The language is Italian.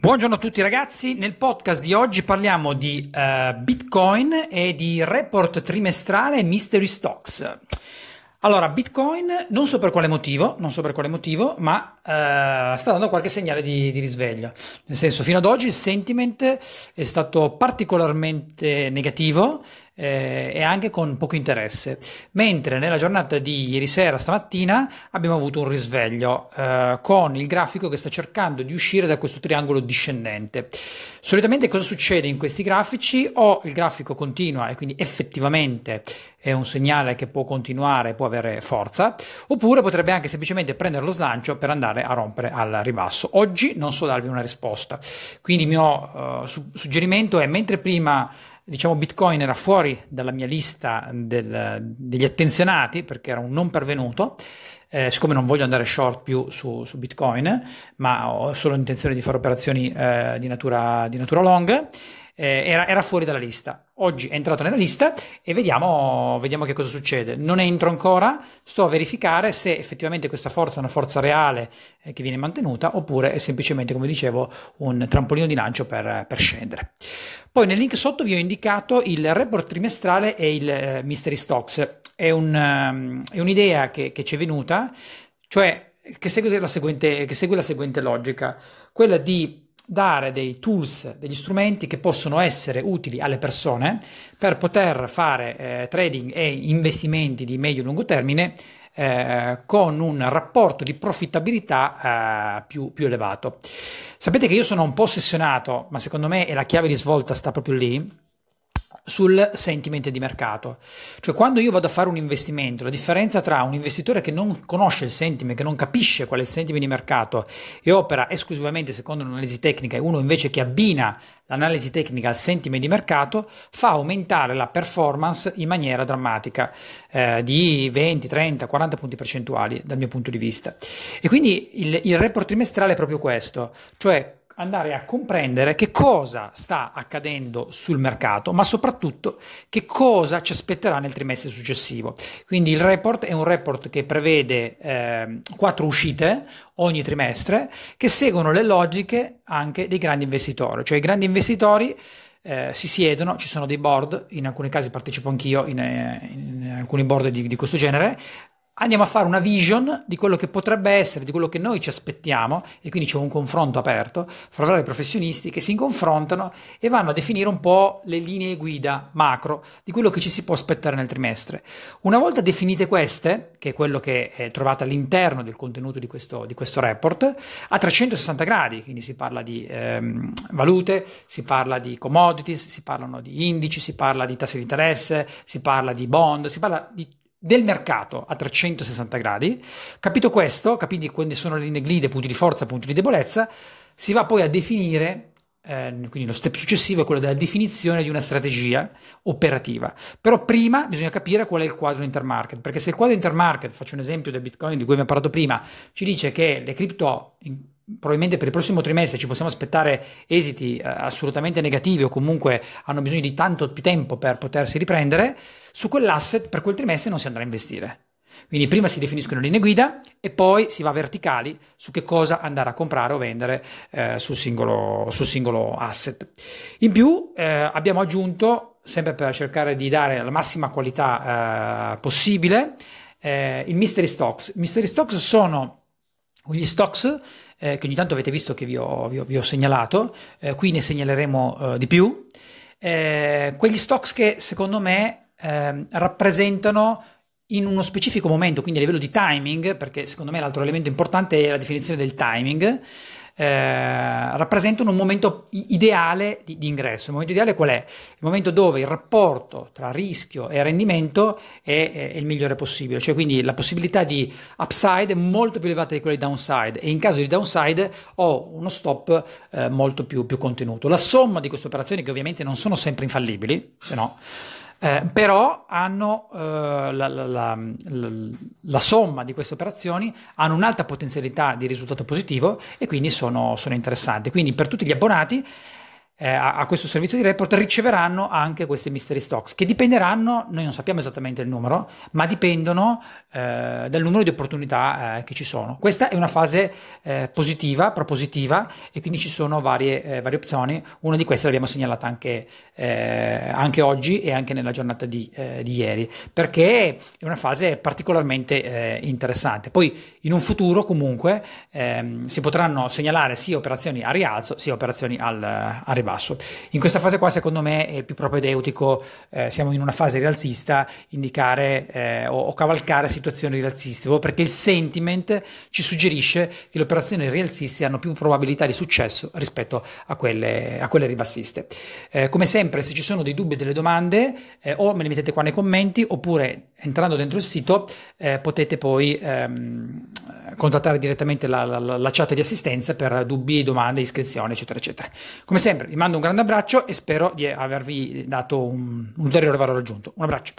Buongiorno a tutti ragazzi, nel podcast di oggi parliamo di uh, Bitcoin e di report trimestrale Mystery Stocks. Allora, Bitcoin non so per quale motivo, non so per quale motivo, ma uh, sta dando qualche segnale di, di, risveglio. Nel senso, fino ad oggi il sentiment è stato particolarmente negativo eh, e anche con poco interesse. Mentre nella giornata di ieri sera, stamattina, abbiamo avuto un risveglio eh, con il grafico che sta cercando di uscire da questo triangolo discendente. Solitamente cosa succede in questi grafici? O il grafico continua e quindi effettivamente è un segnale che può continuare, può avere forza, oppure potrebbe anche semplicemente prendere lo slancio per andare a rompere al ribasso. Oggi non so darvi una risposta, quindi il mio uh, suggerimento è mentre prima diciamo Bitcoin era fuori dalla mia lista del, degli attenzionati perché era un non pervenuto. Eh, siccome non voglio andare short più su, su, Bitcoin, ma ho solo intenzione di fare operazioni eh, di, natura, di natura long, eh, era, era, fuori dalla lista. Oggi è entrato nella lista e vediamo, vediamo che cosa succede. Non entro ancora, sto a verificare se effettivamente questa forza è una forza reale eh, che viene mantenuta oppure è semplicemente, come dicevo, un trampolino di lancio per, per scendere. Poi nel link sotto vi ho indicato il report trimestrale e il eh, Mystery Stocks. È, un, ehm, è un'idea che, che ci è venuta, cioè che segue, seguente, che segue la seguente logica, quella di dare dei tools, degli strumenti che possono essere utili alle persone per poter fare eh, trading e investimenti di medio e lungo termine eh, con un rapporto di profittabilità eh, più, più, elevato. Sapete che io sono un po' ossessionato, ma secondo me è la chiave di svolta sta proprio lì, sul sentimento di mercato. Cioè quando io vado a fare un investimento, la differenza tra un investitore che non conosce il sentiment, che non capisce qual è il sentiment di mercato e opera esclusivamente secondo un'analisi tecnica e uno invece che abbina l'analisi tecnica al sentiment di mercato, fa aumentare la performance in maniera drammatica eh, di 20, 30, 40 punti percentuali dal mio punto di vista. E quindi il, il report trimestrale è proprio questo, cioè andare a comprendere che cosa sta accadendo sul mercato, ma soprattutto che cosa ci aspetterà nel trimestre successivo. Quindi il report è un report che prevede eh, quattro uscite ogni trimestre che seguono le logiche anche dei grandi investitori, cioè i grandi investitori eh, si siedono, ci sono dei board, in alcuni casi partecipo anch'io in, eh, in alcuni board di, di questo genere, andiamo a fare una vision di quello che potrebbe essere, di quello che noi ci aspettiamo, e quindi c'è un confronto aperto fra vari professionisti che si confrontano e vanno a definire un po' le linee guida macro di quello che ci si può aspettare nel trimestre. Una volta definite queste, che è quello che è trovato all'interno del contenuto di questo, di questo, report, a 360 gradi, quindi si parla di ehm, valute, si parla di commodities, si parlano di indici, si parla di tassi di interesse, si parla di bond, si parla di del mercato a 360 gradi. Capito questo, capiti quali sono le linee guida, punti di forza, punti di debolezza, si va poi a definire eh, quindi lo step successivo è quello della definizione di una strategia operativa. Però prima bisogna capire qual è il quadro intermarket, perché se il quadro intermarket, faccio un esempio del Bitcoin di cui abbiamo parlato prima, ci dice che le cripto probabilmente per il prossimo trimestre ci possiamo aspettare esiti eh, assolutamente negativi o comunque hanno bisogno di tanto più tempo per potersi riprendere, su quell'asset per quel trimestre non si andrà a investire. Quindi prima si definiscono linee guida e poi si va verticali su che cosa andare a comprare o vendere eh, sul, singolo, sul, singolo, asset. In più eh, abbiamo aggiunto, sempre per cercare di dare la massima qualità eh, possibile, eh, il mystery stocks. Mystery stocks sono con gli stocks eh, che ogni tanto avete visto che vi ho, vi ho, vi ho segnalato, eh, qui ne segnaleremo eh, di più, eh, quegli stocks che secondo me ehm, rappresentano in uno specifico momento, quindi a livello di timing, perché secondo me l'altro elemento importante è la definizione del timing, eh, rappresentano un momento ideale di, di, ingresso. Il momento ideale qual è? Il momento dove il rapporto tra rischio e rendimento è, è, è il migliore possibile, cioè quindi la possibilità di upside è molto più elevata di quella di downside e in caso di downside ho uno stop eh, molto più, più contenuto. La somma di queste operazioni, che ovviamente non sono sempre infallibili, se no eh, però hanno eh, la, la, la, la, somma di queste operazioni hanno un'alta potenzialità di risultato positivo e quindi sono, sono interessanti. Quindi per tutti gli abbonati eh, a, a, questo servizio di report riceveranno anche questi mystery stocks che dipenderanno, noi non sappiamo esattamente il numero, ma dipendono eh, dal numero di opportunità eh, che ci sono. Questa è una fase eh, positiva, propositiva e quindi ci sono varie, eh, varie, opzioni, una di queste l'abbiamo segnalata anche, eh, anche oggi e anche nella giornata di, di, ieri, perché è una fase particolarmente interessante. Poi in un futuro comunque ehm, si potranno segnalare sia operazioni a rialzo sia operazioni al, al ribasso basso. In questa fase qua secondo me è più propedeutico, eh, siamo in una fase rialzista, indicare eh, o, o, cavalcare situazioni rialziste, perché il sentiment ci suggerisce che le operazioni rialziste hanno più probabilità di successo rispetto a quelle, a quelle ribassiste. Eh, come sempre se ci sono dei dubbi o delle domande eh, o me le mettete qua nei commenti oppure entrando dentro il sito eh, potete poi ehm, contattare direttamente la, la, la, la chat di assistenza per dubbi, domande, iscrizioni eccetera eccetera. Come sempre vi mando un grande abbraccio e spero di avervi dato un, un ulteriore valore aggiunto. Un abbraccio.